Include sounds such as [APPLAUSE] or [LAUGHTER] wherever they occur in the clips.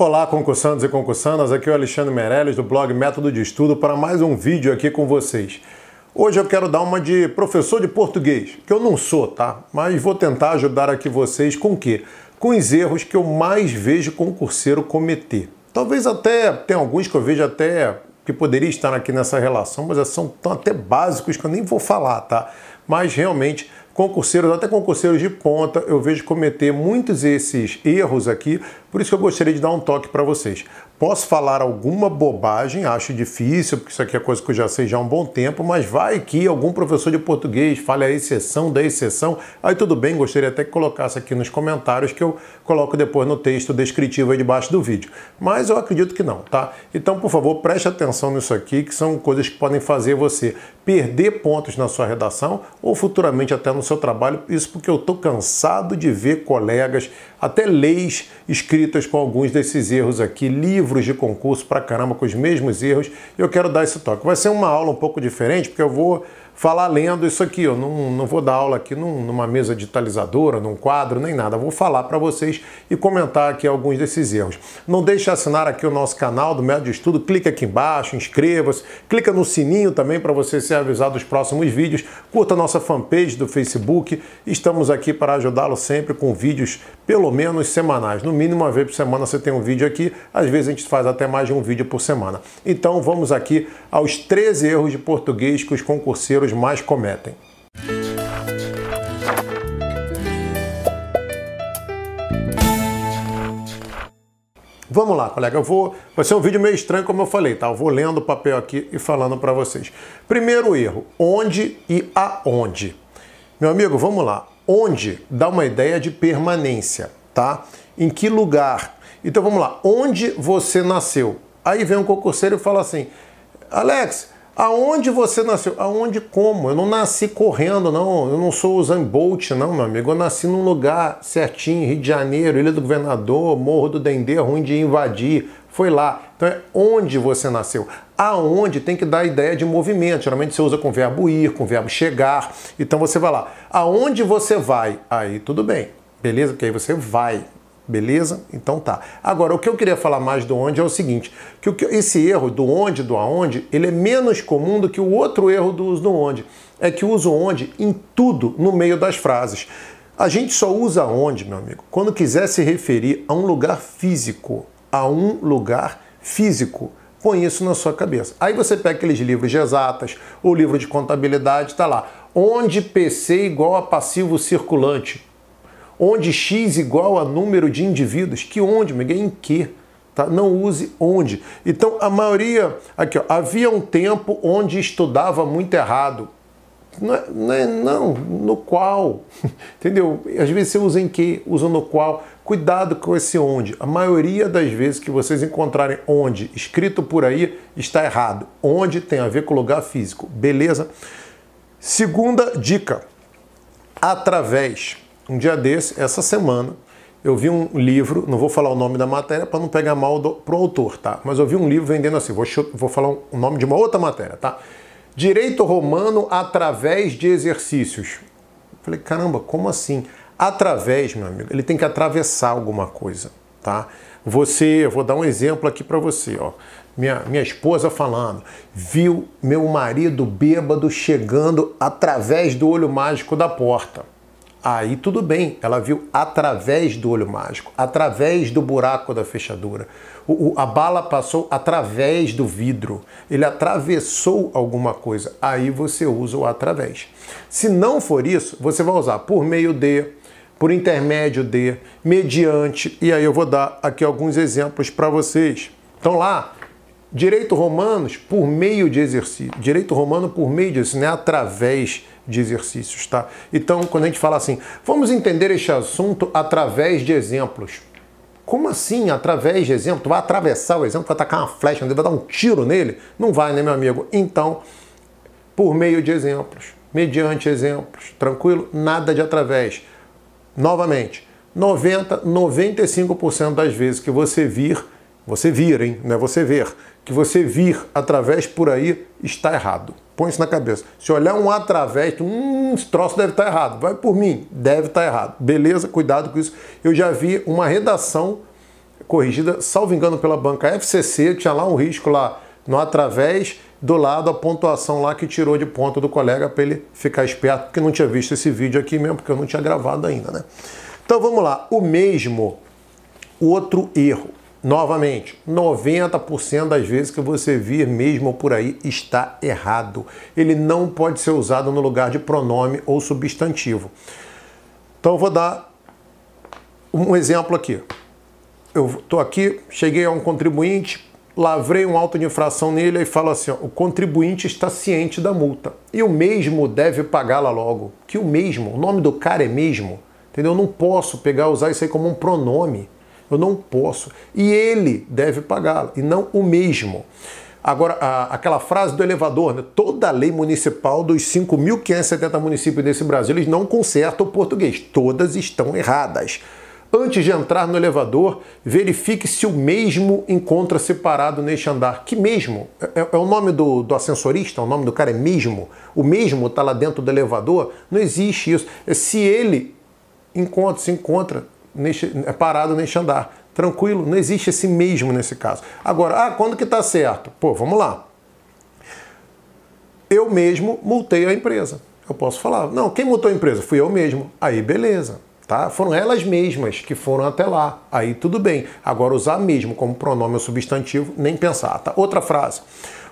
Olá, concursandos e concursandas, aqui é o Alexandre Meirelles do blog Método de Estudo para mais um vídeo aqui com vocês. Hoje eu quero dar uma de professor de português, que eu não sou, tá? Mas vou tentar ajudar aqui vocês com o quê? Com os erros que eu mais vejo concurseiro cometer. Talvez até, tem alguns que eu vejo até que poderia estar aqui nessa relação, mas são tão até básicos que eu nem vou falar, tá? Mas realmente concurseiros, até concurseiros de ponta, eu vejo cometer muitos desses erros aqui, por isso que eu gostaria de dar um toque para vocês. Posso falar alguma bobagem, acho difícil, porque isso aqui é coisa que eu já sei já há um bom tempo, mas vai que algum professor de português fale a exceção da exceção. Aí tudo bem, gostaria até que colocasse aqui nos comentários que eu coloco depois no texto descritivo aí debaixo do vídeo. Mas eu acredito que não, tá? Então, por favor, preste atenção nisso aqui, que são coisas que podem fazer você perder pontos na sua redação ou futuramente até no seu trabalho. Isso porque eu estou cansado de ver colegas, até leis escritas com alguns desses erros aqui, livros livros de concurso para caramba com os mesmos erros. E eu quero dar esse toque. Vai ser uma aula um pouco diferente, porque eu vou falar lendo isso aqui. Eu não, não vou dar aula aqui num, numa mesa digitalizadora, num quadro, nem nada. Vou falar para vocês e comentar aqui alguns desses erros. Não deixe de assinar aqui o nosso canal do Método de Estudo. Clica aqui embaixo, inscreva-se. Clica no sininho também para você ser avisado dos próximos vídeos. Curta a nossa fanpage do Facebook. Estamos aqui para ajudá-lo sempre com vídeos, pelo menos semanais. No mínimo, uma vez por semana você tem um vídeo aqui. Às vezes a gente faz até mais de um vídeo por semana. Então vamos aqui aos 13 erros de português que os concurseiros pessoas mais cometem. Vamos lá, colega. Eu vou. Vai ser um vídeo meio estranho, como eu falei, tá? Eu vou lendo o papel aqui e falando para vocês. Primeiro erro: onde e aonde. Meu amigo, vamos lá. Onde dá uma ideia de permanência, tá? Em que lugar? Então vamos lá. Onde você nasceu? Aí vem um concurseiro e fala assim: Alex, Aonde você nasceu? Aonde como? Eu não nasci correndo, não. Eu não sou o bolt, não, meu amigo. Eu nasci num lugar certinho, Rio de Janeiro, Ilha do Governador, Morro do Dendê, ruim de invadir. Foi lá. Então é onde você nasceu. Aonde tem que dar a ideia de movimento. Geralmente você usa com verbo ir, com verbo chegar. Então você vai lá. Aonde você vai? Aí tudo bem. Beleza? Porque aí você vai. Beleza? Então tá. Agora, o que eu queria falar mais do onde é o seguinte, que esse erro do onde, do aonde, ele é menos comum do que o outro erro do uso do onde. É que usa o onde em tudo no meio das frases. A gente só usa onde, meu amigo, quando quiser se referir a um lugar físico, a um lugar físico. Põe isso na sua cabeça. Aí você pega aqueles livros de exatas, o livro de contabilidade, tá lá. Onde PC igual a passivo circulante onde x igual a número de indivíduos. Que onde, Miguel? Em que? Tá? Não use onde. Então, a maioria. Aqui, ó, havia um tempo onde estudava muito errado. Não, é, não, é, não, no qual. [LAUGHS] Entendeu? Às vezes você usa em que, usa no qual. Cuidado com esse onde. A maioria das vezes que vocês encontrarem onde escrito por aí está errado. Onde tem a ver com lugar físico. Beleza? Segunda dica. Através. Um dia desse, essa semana, eu vi um livro, não vou falar o nome da matéria para não pegar mal do, pro autor, tá? Mas eu vi um livro vendendo assim, vou, vou falar o um, nome de uma outra matéria, tá? Direito romano através de exercícios. falei, caramba, como assim? Através, meu amigo, ele tem que atravessar alguma coisa, tá? Você, vou dar um exemplo aqui para você, ó. Minha, minha esposa falando, viu meu marido bêbado chegando através do olho mágico da porta. Aí tudo bem, ela viu através do olho mágico, através do buraco da fechadura. O, o, a bala passou através do vidro, ele atravessou alguma coisa. Aí você usa o através. Se não for isso, você vai usar por meio de, por intermédio de, mediante, e aí eu vou dar aqui alguns exemplos para vocês. Então lá, Direito romanos por meio de exercício. Direito romano por meio de exercício, não é através de exercícios, tá? Então, quando a gente fala assim, vamos entender este assunto através de exemplos. Como assim, através de exemplo? Tu vai atravessar o exemplo, vai atacar uma flecha, vai dar um tiro nele? Não vai, né, meu amigo? Então, por meio de exemplos, mediante exemplos, tranquilo? Nada de através. Novamente, 90, 95% das vezes que você vir, você vir, hein? Não é você ver, que você vir através por aí está errado. Põe isso na cabeça. Se olhar um através, hum, esse troço deve estar tá errado. Vai por mim, deve estar tá errado. Beleza, cuidado com isso. Eu já vi uma redação corrigida, salvo engano, pela banca FCC, tinha lá um risco lá no através do lado a pontuação lá que tirou de ponta do colega para ele ficar esperto, porque não tinha visto esse vídeo aqui mesmo, porque eu não tinha gravado ainda, né? Então vamos lá, o mesmo, outro erro. Novamente, 90% das vezes que você vir mesmo por aí está errado. Ele não pode ser usado no lugar de pronome ou substantivo. Então vou dar um exemplo aqui. Eu estou aqui, cheguei a um contribuinte, lavrei um auto de infração nele e falo assim: ó, o contribuinte está ciente da multa e o mesmo deve pagá-la logo. Que o mesmo, o nome do cara é mesmo, entendeu? Eu não posso pegar usar isso aí como um pronome. Eu não posso. E ele deve pagá-la, e não o mesmo. Agora, a, aquela frase do elevador, né? toda a lei municipal dos 5.570 municípios desse Brasil, eles não consertam o português. Todas estão erradas. Antes de entrar no elevador, verifique se o mesmo encontra separado neste andar. Que mesmo? É, é, é o nome do, do ascensorista? O nome do cara é mesmo? O mesmo está lá dentro do elevador? Não existe isso. É se ele encontra, se encontra, neste, é parado neste andar. Tranquilo, não existe esse mesmo nesse caso. Agora, ah, quando que está certo? Pô, vamos lá. Eu mesmo multei a empresa. Eu posso falar, não, quem multou a empresa? Fui eu mesmo. Aí, beleza. Tá? Foram elas mesmas que foram até lá. Aí tudo bem. Agora, usar mesmo como pronome ou substantivo, nem pensar. Tá? Outra frase.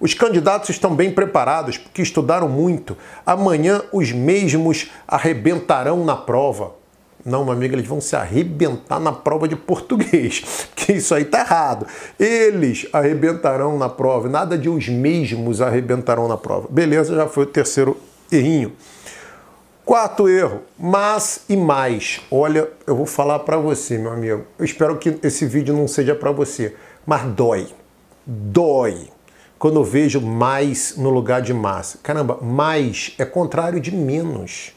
Os candidatos estão bem preparados porque estudaram muito. Amanhã os mesmos arrebentarão na prova. Não, meu amigo, eles vão se arrebentar na prova de português, [LAUGHS] que isso aí tá errado. Eles arrebentarão na prova, nada de os mesmos arrebentarão na prova. Beleza, já foi o terceiro errinho. Quarto erro, mas e mais. Olha, eu vou falar para você, meu amigo. Eu espero que esse vídeo não seja para você, mas dói. Dói. Quando eu vejo mais no lugar de mais. Caramba, mais é contrário de menos.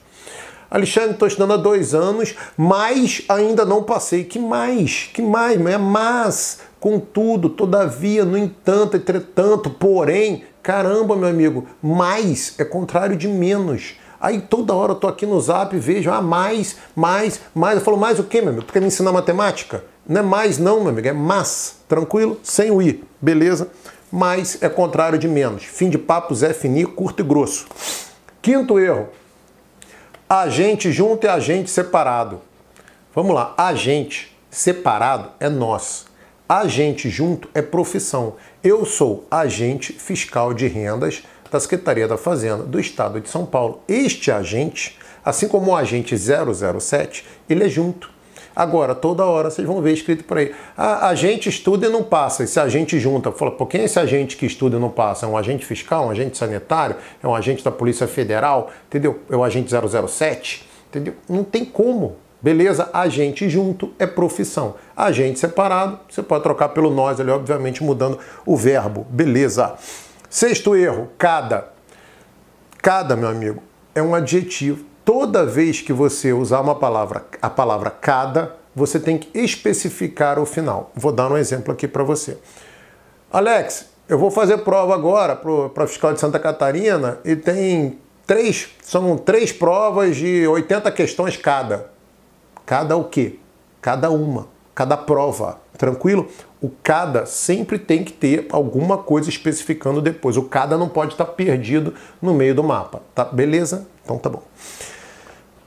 Alexandre, estou estudando há dois anos, mas ainda não passei. Que mais? Que mais? Né? Mas, é contudo, todavia, no entanto, entretanto, porém, caramba, meu amigo, mais é contrário de menos. Aí toda hora eu tô aqui no zap, vejo, ah, mais, mais, mais. Eu falo, mais o quê, meu amigo? Tu quer me ensinar matemática? Não é mais não, meu amigo, é mas. Tranquilo? Sem o i. Beleza? Mais é contrário de menos. Fim de papo, Zé Fini, curto e grosso. Quinto erro, Agente junto e agente separado. Vamos lá, agente separado é nós. Agente junto é profissão. Eu sou agente fiscal de rendas da Secretaria da Fazenda do Estado de São Paulo. Este agente, assim como o agente 007, ele é junto. Agora, toda hora vocês vão ver escrito por aí. A, a gente estuda e não passa. se a gente junta. Fala, por quem é esse agente que estuda e não passa? É um agente fiscal, um agente sanitário, é um agente da Polícia Federal, entendeu? É o um agente 007, entendeu? Não tem como. Beleza? Agente junto é profissão. Agente separado, você pode trocar pelo nós ali, obviamente mudando o verbo. Beleza. Sexto erro, cada. Cada, meu amigo, é um adjetivo Toda vez que você usar uma palavra, a palavra cada, você tem que especificar o final. Vou dar um exemplo aqui para você. Alex, eu vou fazer prova agora para fiscal de Santa Catarina e tem três, são três provas de 80 questões cada. Cada o quê? Cada uma, cada prova, tranquilo? O cada sempre tem que ter alguma coisa especificando depois. O cada não pode estar tá perdido no meio do mapa, tá? Beleza? Então tá bom.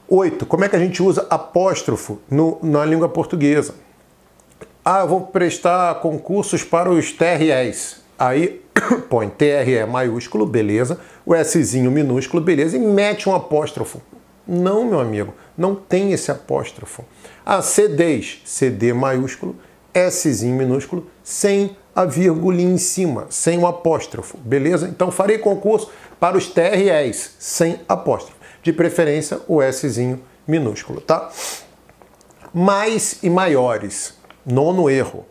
8. Como é que a gente usa apóstrofo no, na língua portuguesa? Ah, eu vou prestar concursos para os TREs. Aí [COUGHS] põe TRE maiúsculo, beleza. O Szinho minúsculo, beleza. E mete um apóstrofo. Não, meu amigo, não tem esse apóstrofo. Ah, CDs, CD maiúsculo, Szinho minúsculo, sem a vírgula em cima, sem o um apóstrofo, beleza? Então farei concurso para os TREs, sem apóstrofo de preferência o Szinho minúsculo, tá? Mais e maiores, nono erro.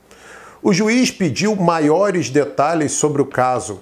O juiz pediu maiores detalhes sobre o caso.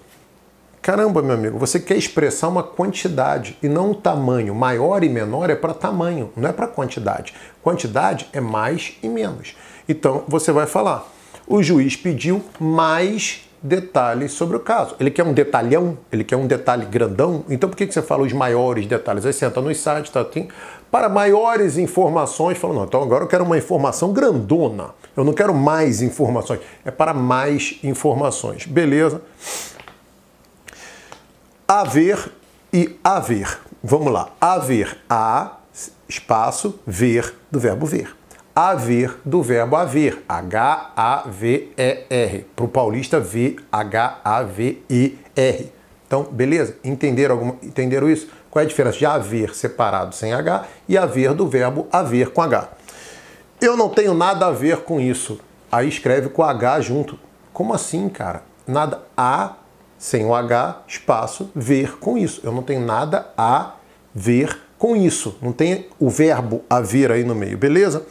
Caramba, meu amigo, você quer expressar uma quantidade e não um tamanho. Maior e menor é para tamanho, não é para quantidade. Quantidade é mais e menos. Então você vai falar: o juiz pediu mais detalhes sobre o caso. Ele quer um detalhão, ele quer um detalhe grandão. Então por que, que você fala os maiores detalhes? Aí você entra nos sites, tá, tem, assim, para maiores informações, fala, não, então agora eu quero uma informação grandona. Eu não quero mais informações, é para mais informações. Beleza? Haver e haver. Vamos lá. Haver, a, espaço, ver, do verbo ver haver do verbo haver, H-A-V-E-R. Para o paulista, V-H-A-V-E-R. Então, beleza? Entenderam, alguma... Entenderam isso? Qual é a diferença de haver separado sem H e haver do verbo haver com H? Eu não tenho nada a ver com isso. Aí escreve com H junto. Como assim, cara? Nada a sem o H, espaço, ver com isso. Eu não tenho nada a ver com isso. Não tem o verbo haver aí no meio, beleza?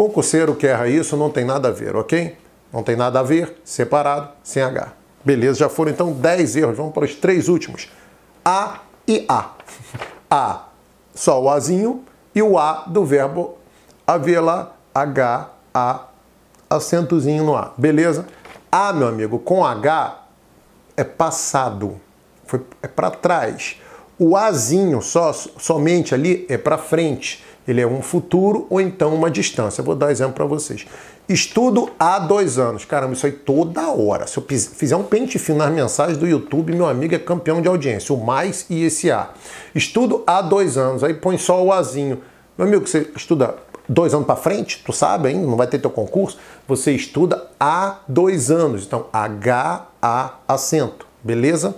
Concurseiro que erra isso não tem nada a ver, ok? Não tem nada a ver, separado, sem H. Beleza, já foram então 10 erros. Vamos para os três últimos. A e A. [LAUGHS] A, só o Azinho e o A do verbo haver lá, H, A, acentozinho no A. Beleza? A, meu amigo, com H é passado, foi, é para trás. O Azinho só, somente ali é para frente. Ele é um futuro ou então uma distância. vou dar exemplo para vocês. Estudo há dois anos. Caramba, isso aí toda hora. Se eu fizer um pente fino nas mensagens do YouTube, meu amigo é campeão de audiência. O mais e esse A. Estudo há dois anos. Aí põe só o Azinho. Meu amigo, você estuda dois anos para frente, tu sabe ainda, não vai ter teu concurso. Você estuda há dois anos. Então, H-A acento. Beleza?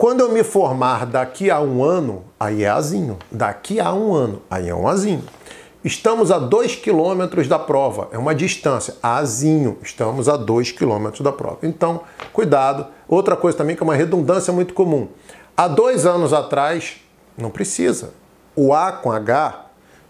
Quando eu me formar daqui a um ano, aí é azinho. Daqui a um ano, aí é um azinho. Estamos a 2 quilômetros da prova, é uma distância. Azinho, estamos a 2 quilômetros da prova. Então, cuidado. Outra coisa também que é uma redundância muito comum. Há dois anos atrás, não precisa. O A com H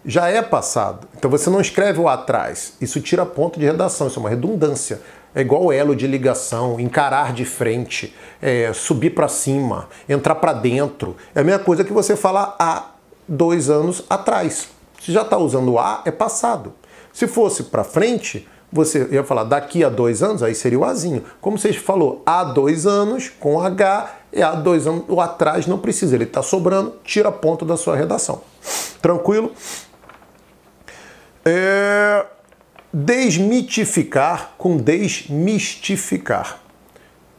já é passado. Então você não escreve o atrás. Isso tira ponto de redação, isso é uma redundância. É igual elo de ligação, encarar de frente, é, subir para cima, entrar para dentro. É a mesma coisa que você falar há dois anos atrás. Se já está usando A, é passado. Se fosse para frente, você ia falar daqui a dois anos, aí seria o Azinho. Como você falou, há dois anos, com H, é há dois anos, o atrás não precisa, ele está sobrando, tira ponto da sua redação. Tranquilo? É desmitificar com desmistificar.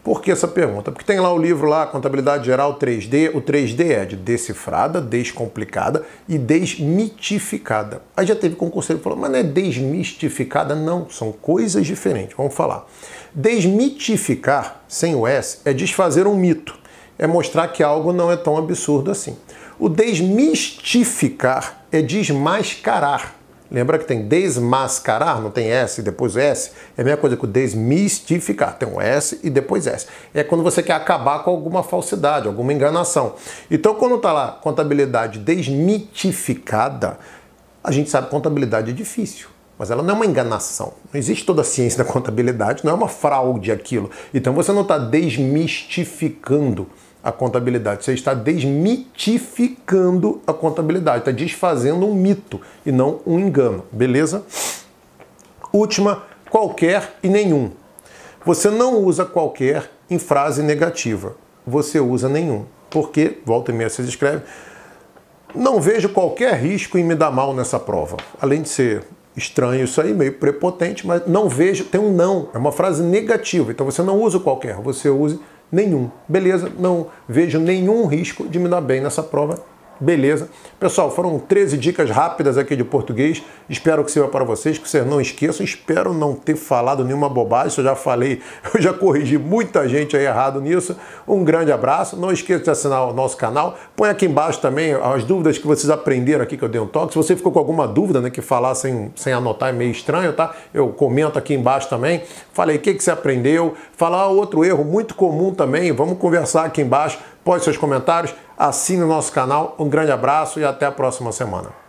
Por que essa pergunta? Porque tem lá o livro lá, Contabilidade Geral 3D, o 3D é de decifrada, descomplicada e desmitificada. Aí já teve concurseiro que falou, mas não é desmistificada? Não, são coisas diferentes, vamos falar. Desmitificar, sem o S, é desfazer um mito, é mostrar que algo não é tão absurdo assim. O desmistificar é desmascarar, Lembra que tem desmascarar, não tem S e depois S? É a mesma coisa que o desmistificar, tem um S e depois S. É quando você quer acabar com alguma falsidade, alguma enganação. Então, quando está lá contabilidade desmitificada, a gente sabe que contabilidade é difícil. Mas ela não é uma enganação. Não existe toda a ciência da contabilidade, não é uma fraude aquilo. Então você não está desmistificando a contabilidade. Você está desmitificando a contabilidade, está desfazendo um mito e não um engano, beleza? Última, qualquer e nenhum. Você não usa qualquer em frase negativa. Você usa nenhum. Porque, volta e meia, você escreve. não vejo qualquer risco em me dar mal nessa prova. Além de ser estranho isso aí, meio prepotente, mas não vejo, tem um não. É uma frase negativa. Então você não usa qualquer, você usa Nenhum. Beleza, não vejo nenhum risco de me dar bem nessa prova Beleza? Pessoal, foram 13 dicas rápidas aqui de português. Espero que sirva para vocês, que vocês não esqueçam. Espero não ter falado nenhuma bobagem. eu já falei, [LAUGHS] eu já corrigi muita gente aí errado nisso. Um grande abraço. Não esqueça de assinar o nosso canal. Põe aqui embaixo também as dúvidas que vocês aprenderam aqui que eu dei um toque. Se você ficou com alguma dúvida, né, que falar sem, sem anotar é meio estranho, tá? Eu comento aqui embaixo também. Falei o que, que você aprendeu. Falar outro erro muito comum também. Vamos conversar aqui embaixo. Pode seus comentários. Assine o nosso canal. Um grande abraço e até a próxima semana.